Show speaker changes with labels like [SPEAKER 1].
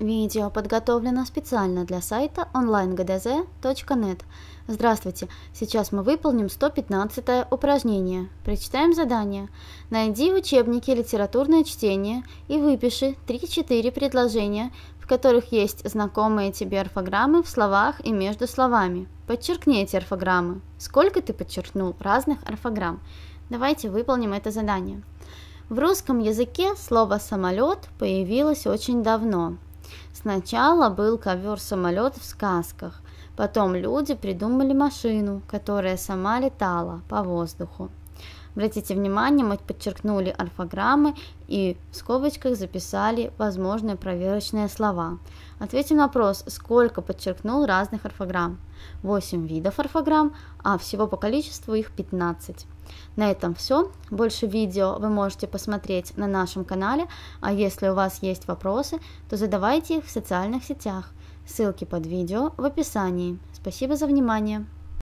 [SPEAKER 1] Видео подготовлено специально для сайта onlinegdz.net. Здравствуйте, сейчас мы выполним 115 упражнение. Прочитаем задание. Найди в учебнике литературное чтение и выпиши 3-4 предложения, в которых есть знакомые тебе орфограммы в словах и между словами. Подчеркни эти орфограммы. Сколько ты подчеркнул разных орфограмм? Давайте выполним это задание. В русском языке слово «самолет» появилось очень давно, Сначала был ковер-самолет в сказках, потом люди придумали машину, которая сама летала по воздуху. Обратите внимание, мы подчеркнули орфограммы и в скобочках записали возможные проверочные слова. Ответим на вопрос, сколько подчеркнул разных орфограмм. 8 видов орфограмм, а всего по количеству их 15. На этом все. Больше видео вы можете посмотреть на нашем канале, а если у вас есть вопросы, то задавайте их в социальных сетях. Ссылки под видео в описании. Спасибо за внимание!